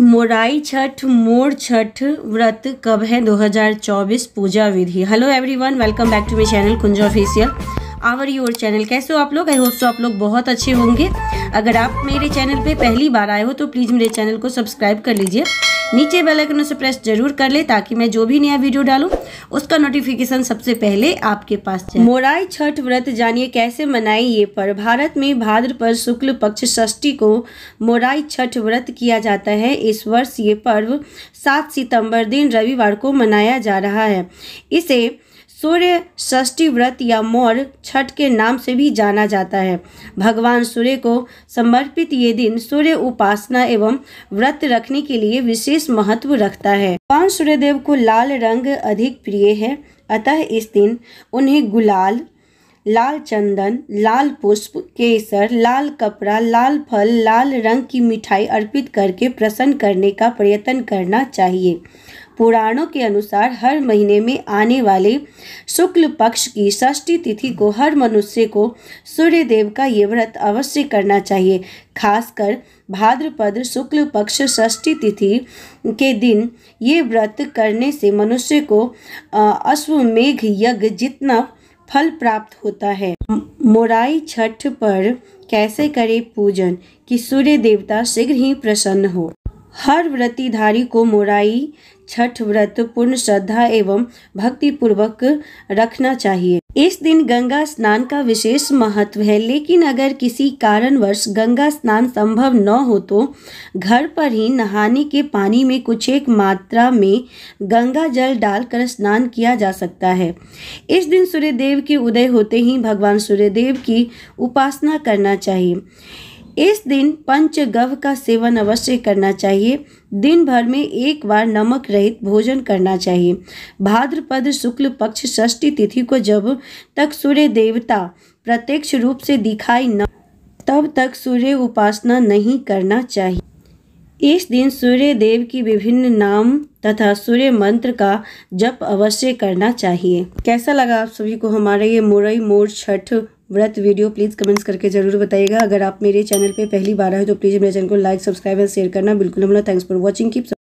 mori Chhath मोर छठ व्रत कब है 2024 पूजा विधि hello everyone welcome back to my channel Kunja official our your channel कैसे हो आप लोग आई होप सो आप लोग बहुत अच्छे होंगे अगर आप मेरे चैनल पे पहली बार आए हो तो प्लीज़ मेरे चैनल को सब्सक्राइब कर लीजिए नीचे बेल आइकन प्रेस जरूर कर ले ताकि मैं जो भी नया वीडियो डालूँ उसका नोटिफिकेशन सबसे पहले आपके पास जाए मोराई छठ व्रत जानिए कैसे मनाए ये पर्व भारत में भाद्रपद शुक्ल पक्ष षष्ठी को मोराई छठ व्रत किया जाता है इस वर्ष ये पर्व सात सितंबर दिन रविवार को मनाया जा रहा है इसे सूर्य षष्ठी व्रत या मौर छठ के नाम से भी जाना जाता है भगवान सूर्य को समर्पित ये दिन सूर्य उपासना एवं व्रत रखने के लिए विशेष महत्व रखता है भगवान सूर्यदेव को लाल रंग अधिक प्रिय है अतः इस दिन उन्हें गुलाल लाल चंदन लाल पुष्प केसर लाल कपड़ा लाल फल लाल रंग की मिठाई अर्पित करके प्रसन्न करने का प्रयत्न करना चाहिए पुराणों के अनुसार हर महीने में आने वाले शुक्ल पक्ष की षष्ठी तिथि को हर मनुष्य को सूर्य देव का ये व्रत अवश्य करना चाहिए खासकर भाद्रपद शुक्ल पक्ष षष्ठी तिथि के दिन ये व्रत करने से मनुष्य को अश्वमेघ यज्ञ जितना फल प्राप्त होता है मोराई छठ पर कैसे करें पूजन कि सूर्य देवता शीघ्र ही प्रसन्न हो हर व्रतिधारी को मोराई छठ व्रत पूर्ण श्रद्धा एवं भक्ति पूर्वक रखना चाहिए इस दिन गंगा स्नान का विशेष महत्व है लेकिन अगर किसी कारणवश गंगा स्नान संभव न हो तो घर पर ही नहाने के पानी में कुछ एक मात्रा में गंगा जल डालकर स्नान किया जा सकता है इस दिन सूर्यदेव के उदय होते ही भगवान सूर्यदेव की उपासना करना चाहिए इस दिन पंचगव का सेवन अवश्य करना चाहिए दिन भर में एक बार नमक रहित भोजन करना चाहिए भाद्रपद शुक्ल पक्ष षष्ठी तिथि को जब तक सूर्य देवता प्रत्यक्ष रूप से दिखाई न तब तक सूर्य उपासना नहीं करना चाहिए इस दिन सूर्य देव की विभिन्न नाम तथा सूर्य मंत्र का जप अवश्य करना चाहिए कैसा लगा आप सभी को हमारे ये मुरई मोर छठ व्रत वीडियो प्लीज़ कमेंट्स करके ज़रूर बताइएगा अगर आप मेरे चैनल पे पहली बार आए तो प्लीज़ मेरे चैनल को लाइक सब्सक्राइब और शेयर करना बिल्कुल लोग थैंक्स फॉर वॉचिंग की